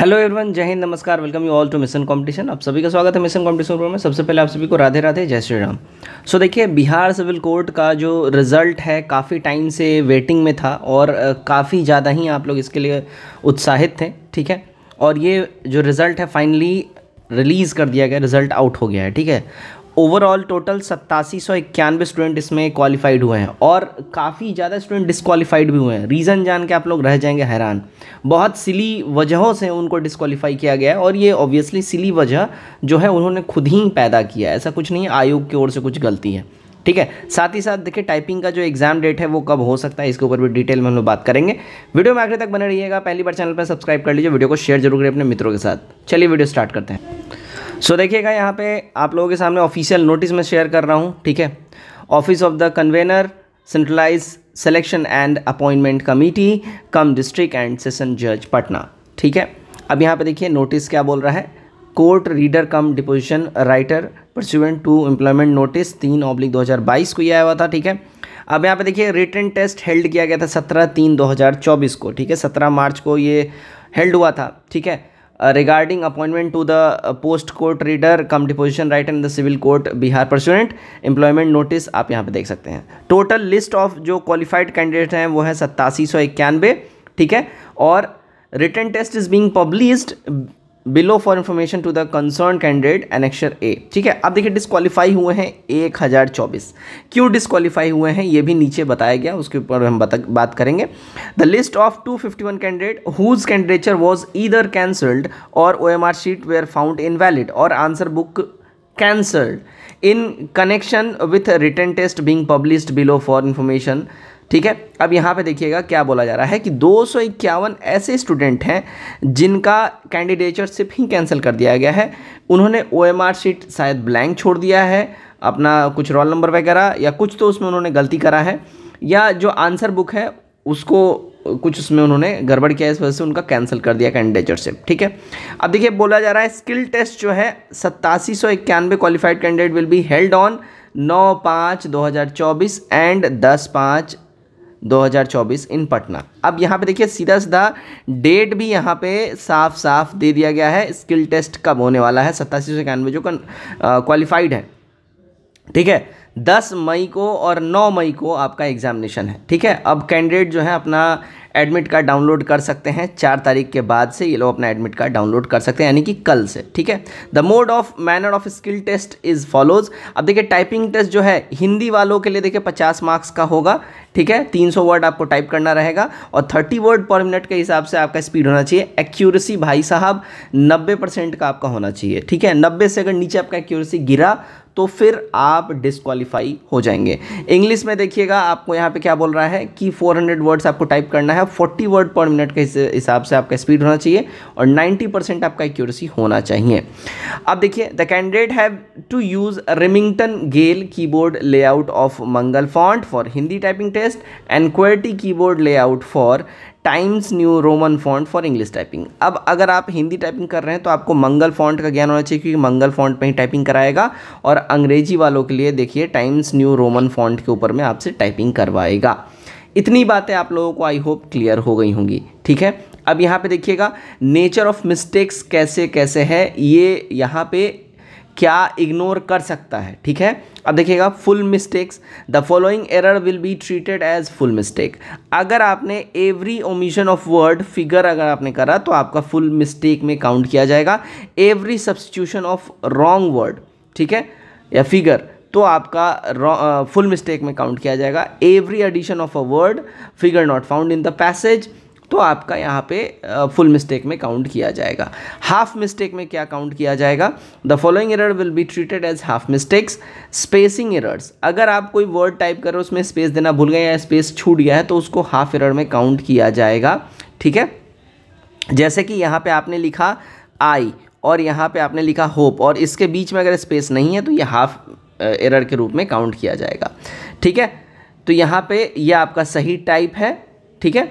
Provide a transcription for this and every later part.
hello everyone जय हिंद नमस्कार welcome you all to mission competition आप सभी का स्वागत है मिशन कंपटीशन में सबसे पहले आप सभी को राधे राधे जय श्री राम सो देखिए बिहार सिविल कोर्ट का जो रिज़ल्ट है काफ़ी टाइम से वेटिंग में था और काफ़ी ज़्यादा ही आप लोग इसके लिए उत्साहित थे ठीक है और ये जो रिज़ल्ट है फाइनली रिलीज़ कर दिया गया रिज़ल्ट आउट हो गया है ठीक है ओवरऑल टोटल सत्तासी सौ इक्यानवे स्टूडेंट इसमें क्वालिफाइड हुए हैं और काफ़ी ज़्यादा स्टूडेंट डिसक्वालीफाइड भी हुए हैं रीज़न जान के आप लोग रह जाएंगे हैरान बहुत सिली वजहों से उनको डिसक्वालीफाई किया गया है और ये ऑब्वियसली सिली वजह जो है उन्होंने खुद ही पैदा किया है ऐसा कुछ नहीं आयोग की ओर से कुछ गलती है ठीक है साथ ही साथ देखिए टाइपिंग का जो एग्जाम डेट है वो कब हो सकता है इसके ऊपर भी डिटेल में हम लोग बात करेंगे वीडियो में आखिर तक बने रहिएगा पहली बार चैनल पर सब्सक्राइब कर लीजिए वीडियो को शेयर जरूर करें अपने मित्रों के साथ चलिए वीडियो स्टार्ट करते हैं सो देखिएगा यहाँ पे आप लोगों के सामने ऑफिशियल नोटिस में शेयर कर रहा हूँ ठीक है office of the convener centralize selection and appointment committee cum district and session जज पटना ठीक है अब यहाँ पे देखिए नोटिस क्या बोल रहा है court reader cum deposition writer pursuant to employment notice तीन ऑब्लिक बाईस को यह आया हुआ था ठीक है अब यहाँ पे देखिए रिटर्न टेस्ट हेल्ड किया गया था सत्रह तीन 2024 को ठीक है सत्रह मार्च को ये हेल्ड हुआ था ठीक है regarding appointment to the post court reader cum deposition write in the civil court Bihar pursuant employment notice आप यहाँ पर देख सकते हैं टोटल लिस्ट ऑफ जो क्वालिफाइड कैंडिडेट हैं वो है सत्तासी ठीक है और return test is being publish below for information to the concern candidate annexure A ठीक है अब देखिए डिस्कालीफाई हुए हैं एक हज़ार चौबीस क्यों डिस्कालीफाई हुए हैं ये भी नीचे बताया गया उसके ऊपर हम बता, बात करेंगे the list of two fifty one candidate whose candidature was either cancelled और O M R sheet were found invalid और answer book cancelled in connection with return test being publish below for information ठीक है अब यहाँ पे देखिएगा क्या बोला जा रहा है कि दो ऐसे स्टूडेंट हैं जिनका कैंडिडेटरशिप सिर्फ ही कैंसिल कर दिया गया है उन्होंने ओ सीट शायद ब्लैंक छोड़ दिया है अपना कुछ रोल नंबर वगैरह या कुछ तो उसमें उन्होंने गलती करा है या जो आंसर बुक है उसको कुछ उसमें उन्होंने गड़बड़ किया इस वजह से उनका कैंसिल कर दिया कैंडिडेटरशिप ठीक है अब देखिए बोला जा रहा है स्किल टेस्ट जो है सत्तासी सौ इक्यानवे qualified candidate will be held on नौ पाँच दो हज़ार चौबीस एंड दस पाँच 2024 इन पटना अब यहाँ पे देखिए सीधा सीधा डेट भी यहाँ पे साफ साफ दे दिया गया है स्किल टेस्ट कब होने वाला है सत्तासी सौ इक्यानवे जो क्वालिफाइड है ठीक है दस मई को और नौ मई को आपका एग्जामिनेशन है ठीक है अब कैंडिडेट जो है अपना एडमिट कार्ड डाउनलोड कर सकते हैं चार तारीख के बाद से ये लोग अपना एडमिट कार्ड डाउनलोड कर सकते हैं यानी कि कल से ठीक है the mode of manner of skill test is follows अब देखिए टाइपिंग टेस्ट जो है हिंदी वालों के लिए देखिए पचास मार्क्स का होगा ठीक है 300 वर्ड आपको टाइप करना रहेगा और 30 वर्ड पर मिनट के हिसाब से आपका स्पीड होना चाहिए एक्यूरेसी भाई साहब 90 परसेंट का आपका होना चाहिए ठीक है 90 से अगर नीचे आपका एक्यूरेसी गिरा तो फिर आप डिसक्वालीफाई हो जाएंगे इंग्लिश में देखिएगा आपको यहाँ पे क्या बोल रहा है कि 400 वर्ड्स आपको टाइप करना है 40 वर्ड पर मिनट के हिसाब से आपका स्पीड होना चाहिए और 90 परसेंट आपका एक्यूरेसी होना चाहिए अब देखिए the candidate have to use Remington Gail keyboard layout of Mangal font for Hindi typing test and QWERTY keyboard layout for Times New Roman font for English typing अब अगर आप हिंदी टाइपिंग कर रहे हैं तो आपको मंगल फॉन्ट का ज्ञान होना चाहिए क्योंकि मंगल फॉन्ट पर ही टाइपिंग कराएगा और अंग्रेजी वालों के लिए देखिए टाइम्स न्यू रोमन फॉन्ट के ऊपर में आपसे टाइपिंग करवाएगा इतनी बातें आप लोगों को आई होप क्लियर हो गई होंगी ठीक है अब यहाँ पे देखिएगा नेचर ऑफ मिस्टेक्स कैसे कैसे है ये यहाँ पे क्या इग्नोर कर सकता है ठीक है अब देखिएगा full mistakes the following error will be treated as full mistake अगर आपने every omission of word figure अगर आपने करा तो आपका फुल मिस्टेक में काउंट किया जाएगा every substitution of wrong word ठीक है या फिगर तो आपका फुल मिस्टेक में काउंट किया जाएगा every addition of a word figure not found in the passage तो आपका यहाँ पे फुल मिस्टेक में काउंट किया जाएगा हाफ मिस्टेक में क्या काउंट किया जाएगा the following error will be treated as half mistakes spacing errors अगर आप कोई वर्ड टाइप करो उसमें स्पेस देना भूल गए या स्पेस छूट गया है तो उसको हाफ एरर में काउंट किया जाएगा ठीक है जैसे कि यहाँ पे आपने लिखा आई और यहाँ पे आपने लिखा होप और इसके बीच में अगर स्पेस नहीं है तो ये हाफ एरर के रूप में काउंट किया जाएगा ठीक है तो यहाँ पे ये यह आपका सही टाइप है ठीक है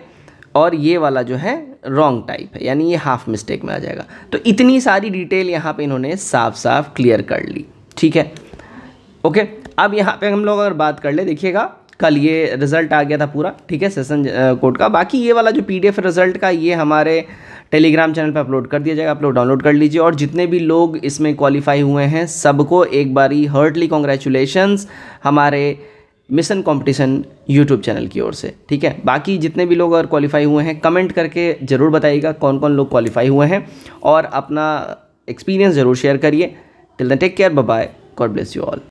और ये वाला जो है रॉन्ग टाइप है यानी ये हाफ मिस्टेक में आ जाएगा तो इतनी सारी डिटेल यहाँ पे इन्होंने साफ साफ क्लियर कर ली ठीक है ओके अब यहाँ पे हम लोग अगर बात कर ले देखिएगा कल ये रिज़ल्ट आ गया था पूरा ठीक है सेशन कोड का बाकी ये वाला जो पी रिज़ल्ट का ये हमारे टेलीग्राम चैनल पर अपलोड कर दिया जाएगा आप लोग डाउनलोड कर लीजिए और जितने भी लोग इसमें क्वालिफाई हुए हैं सबको एक बारी हर्टली कॉन्ग्रेचुलेशंस हमारे मिशन कंपटीशन यूट्यूब चैनल की ओर से ठीक है बाकी जितने भी लोग अगर क्वालिफाई हुए हैं कमेंट करके ज़रूर बताइएगा कौन कौन लोग क्वालिफाई हुए हैं और अपना एक्सपीरियंस ज़रूर शेयर करिए till the take care bye God bless you all